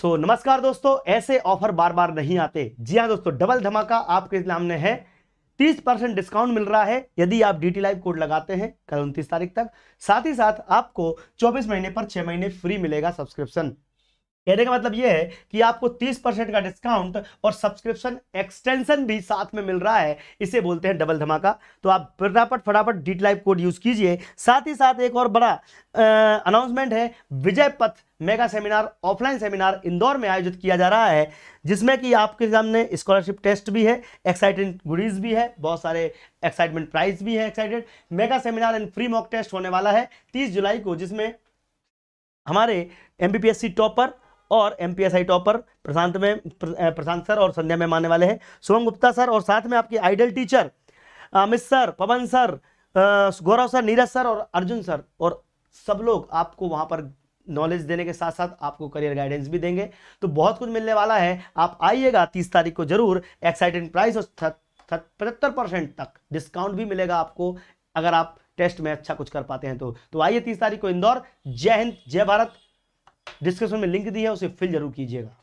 सो so, नमस्कार दोस्तों ऐसे ऑफर बार बार नहीं आते जी हाँ दोस्तों डबल धमाका आपके सामने है तीस परसेंट डिस्काउंट मिल रहा है यदि आप डी टी लाइव कोड लगाते हैं कल उनतीस तारीख तक साथ ही साथ आपको चौबीस महीने पर छह महीने फ्री मिलेगा सब्सक्रिप्शन कहने का मतलब यह है कि आपको 30 परसेंट का डिस्काउंट और सब्सक्रिप्शन एक्सटेंशन भी साथ में मिल रहा है इसे बोलते हैं डबल धमाका तो आप फटाफट फटाफट डीट लाइव कोड यूज कीजिए साथ ही साथ एक और बड़ा अनाउंसमेंट है Vijay Path mega seminar offline seminar Indore में आयोजित किया जा रहा है जिसमें कि आपके सामने स्कॉलरशिप टेस्ट भी है एक्साइटेड गुडीज भी है बहुत सारे एक्साइटमेंट प्राइज भी है excited mega seminar and free mock test होने वाला है तीस जुलाई को जिसमें हमारे एम टॉपर और एम टॉपर प्रशांत में प्रशांत सर और संध्या में मानने वाले हैं शुभम गुप्ता सर और साथ में आपके idol teacher Amit sir Pawan sir Gaurav sir Neeraj sir और अर्जुन सर और सब लोग आपको वहाँ पर नॉलेज देने के साथ साथ आपको करियर गाइडेंस भी देंगे तो बहुत कुछ मिलने वाला है आप आइएगा तीस तारीख को जरूर एक्साइटेड प्राइस और पचहत्तर परसेंट तक डिस्काउंट भी मिलेगा आपको अगर आप टेस्ट में अच्छा कुछ कर पाते हैं तो तो आइए तीस तारीख को इंदौर जय हिंद जय भारत डिस्क्रिप्शन में लिंक दी है उसे फिल जरूर कीजिएगा